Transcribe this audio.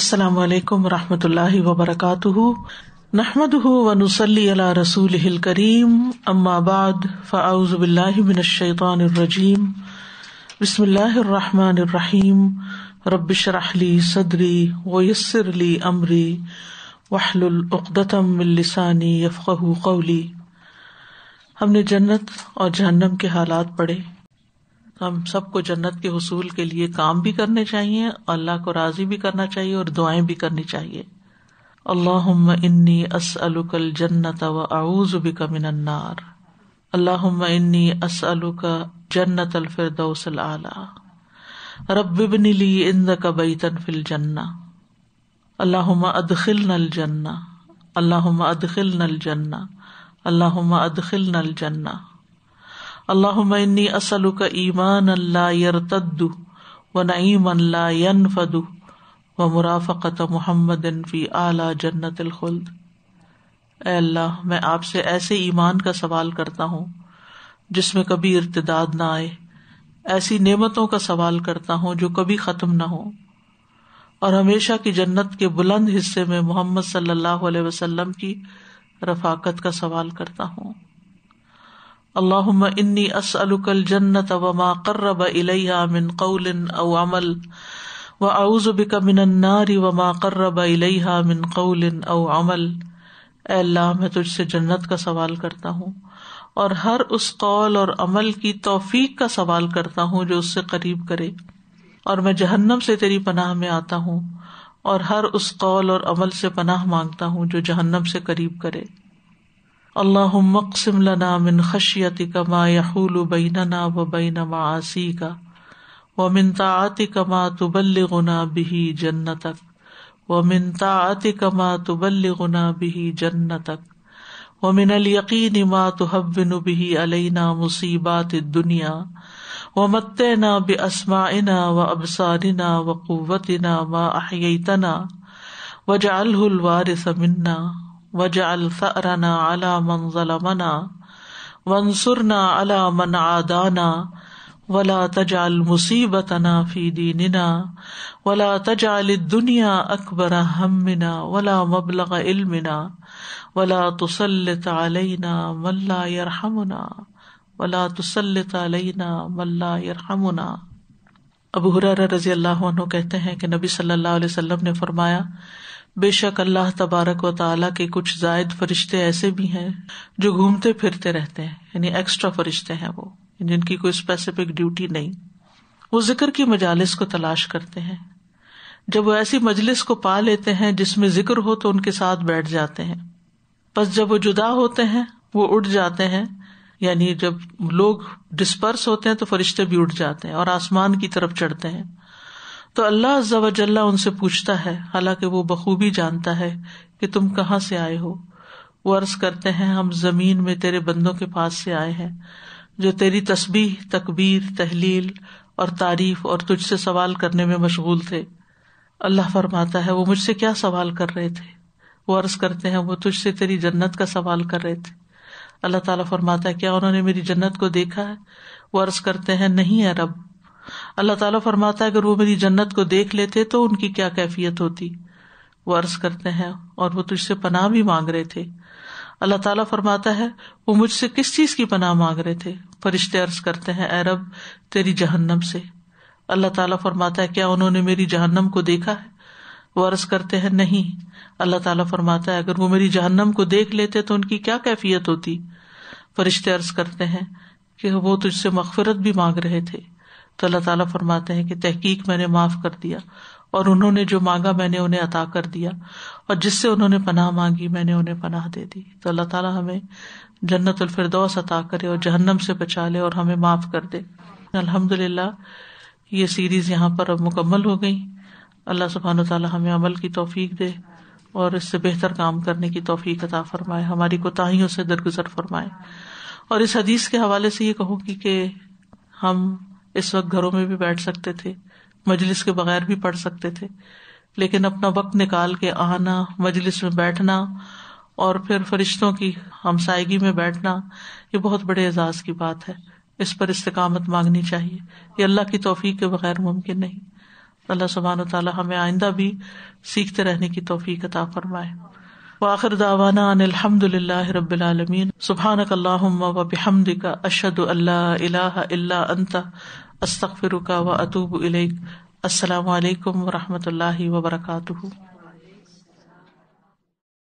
السلام علیکم و رحمۃ اللہ وبرکاتہ نحمد ونسلی رسول ہل کریم من الشیطان الرجیم بسم اللہ الرحمٰن الرحیم ربش رحلی صدری و یسر علی عمری وحل العقدم السانی قولی ہم نے جنت اور جہنم کے حالات پڑھے ہم سب کو جنت کے حصول کے لیے کام بھی کرنے چاہیے اللہ کو راضی بھی کرنا چاہیے اور دعائیں بھی کرنی چاہیے اللہ انی اسلوکل جنت و من النار اللہ انی جنت الفردوس العلی رب بنی لی کبئی تن فل جنّا اللہ ادخل نل جنا اللہ ادخل نل جنا اللہ ادخل نل جنّ اللہ انی اسل کا ایمان اللہ یرتد و نعیم اللہ فدو و مرافقت محمد انفی اعلی جنت الخلد اے اللہ میں آپ سے ایسے ایمان کا سوال کرتا ہوں جس میں کبھی ارتداد نہ آئے ایسی نعمتوں کا سوال کرتا ہوں جو کبھی ختم نہ ہو اور ہمیشہ کی جنت کے بلند حصے میں محمد صلی اللہ علیہ وسلم کی رفاقت کا سوال کرتا ہوں اللہ عص القل جنت کرب الیہ من قول او عمل و بک من اوزبناری وما الیہ من قول او عمل اے اللہ میں تجھ سے جنت کا سوال کرتا ہوں اور ہر اس قول اور عمل کی توفیق کا سوال کرتا ہوں جو اس سے قریب کرے اور میں جہنم سے تیری پناہ میں آتا ہوں اور ہر اس قول اور عمل سے پناہ مانگتا ہوں جو جہنم سے قریب کرے اللہ مقسم لنا من خشیتی کما یحول بیننا و بین معاسی کا و منتا آتی کما تبل گنا بہی جنتک و منتا آتی کما تبل گنا بہی جنتک و من القین ما تو حب نبی علینا مصیبات دنیا و مت نا بسما انا و ابسارنا و قوت نا و احیتنا و جا الوارث منا وجا الفرنا علا من ظلمنا ونسرنا علا من آدانا ولا تجا المصیبتنا فی دیننا ولا تجا دنیا اکبر ہمنا ولا مبلغ علمنا ولا تسلط علینا ملا یرحمنا ولا تسلط علینا ملا یرحمنا ابو حرار رضی اللہ عنہ کہتے ہیں کہ نبی صلی اللہ علیہ وسلم نے فرمایا بے شک اللہ تبارک و تعالیٰ کے کچھ زائد فرشتے ایسے بھی ہیں جو گھومتے پھرتے رہتے ہیں یعنی ایکسٹرا فرشتے ہیں وہ جن کی کوئی اسپیسیفک ڈیوٹی نہیں وہ ذکر کی مجالس کو تلاش کرتے ہیں جب وہ ایسی مجلس کو پا لیتے ہیں جس میں ذکر ہو تو ان کے ساتھ بیٹھ جاتے ہیں بس جب وہ جدا ہوتے ہیں وہ اٹھ جاتے ہیں یعنی جب لوگ ڈسپرس ہوتے ہیں تو فرشتے بھی اٹھ جاتے ہیں اور آسمان کی طرف چڑھتے ہیں تو اللہ ضوجاللہ ان سے پوچھتا ہے حالانکہ وہ بخوبی جانتا ہے کہ تم کہاں سے آئے ہو وہ عرض کرتے ہیں ہم زمین میں تیرے بندوں کے پاس سے آئے ہیں جو تیری تصبیح تقبیر تحلیل اور تعریف اور تجھ سے سوال کرنے میں مشغول تھے اللہ فرماتا ہے وہ مجھ سے کیا سوال کر رہے تھے وہ عرض کرتے ہیں وہ تجھ سے تیری جنت کا سوال کر رہے تھے اللہ تعالیٰ فرماتا ہے کیا انہوں نے میری جنت کو دیکھا ہے وہ عرض کرتے ہیں نہیں ہے رب اللہ تعالیٰ فرماتا ہے اگر وہ میری جنت کو دیکھ لیتے تو ان کی کیا کیفیت ہوتی وہ عرض کرتے ہیں اور وہ تجھ سے پناہ بھی مانگ رہے تھے اللہ تعالیٰ فرماتا ہے وہ مجھ سے کس چیز کی پناہ مانگ رہے تھے فرشتے عرض کرتے ہیں رب تیری جہنم سے اللہ تعالیٰ فرماتا ہے کیا انہوں نے میری جہنم کو دیکھا ہے وہ عرض کرتے ہیں نہیں اللہ تعالیٰ فرماتا ہے اگر وہ میری جہنم کو دیکھ لیتے تو ان کی کیا کیفیت ہوتی فرشتے عرض کرتے ہیں کہ وہ تجھ سے مغفرت بھی مانگ رہے تھے تو اللہ تعالیٰ فرماتے ہیں کہ تحقیق میں نے معاف کر دیا اور انہوں نے جو مانگا میں نے انہیں عطا کر دیا اور جس سے انہوں نے پناہ مانگی میں نے انہیں پناہ دے دی تو اللہ تعالیٰ ہمیں جنت الفردوس عطا کرے اور جہنم سے بچا لے اور ہمیں معاف کر دے الحمد للہ یہ سیریز یہاں پر اب مکمل ہو گئی اللہ سبحان و تعالیٰ ہمیں عمل کی توفیق دے اور اس سے بہتر کام کرنے کی توفیق عطا فرمائے ہماری کوتاہیوں سے درگزر فرمائے اور اس حدیث کے حوالے سے یہ کہوں گی کہ ہم اس وقت گھروں میں بھی بیٹھ سکتے تھے مجلس کے بغیر بھی پڑھ سکتے تھے لیکن اپنا وقت نکال کے آنا مجلس میں بیٹھنا اور پھر فرشتوں کی ہمسائگی میں بیٹھنا یہ بہت بڑے اعزاز کی بات ہے اس پر استقامت مانگنی چاہیے یہ اللہ کی توفیق کے بغیر ممکن نہیں اللہ سبحان و تعالیٰ ہمیں آئندہ بھی سیکھتے رہنے کی توفیق عطا فرمائے وآخر دعوانا ان الحمد للہ رب العالمین سبحانک اللہم و بحمدک اشہد اللہ الہ الا انت استغفرک و اتوب الیک السلام علیکم و رحمت اللہ وبرکاتہ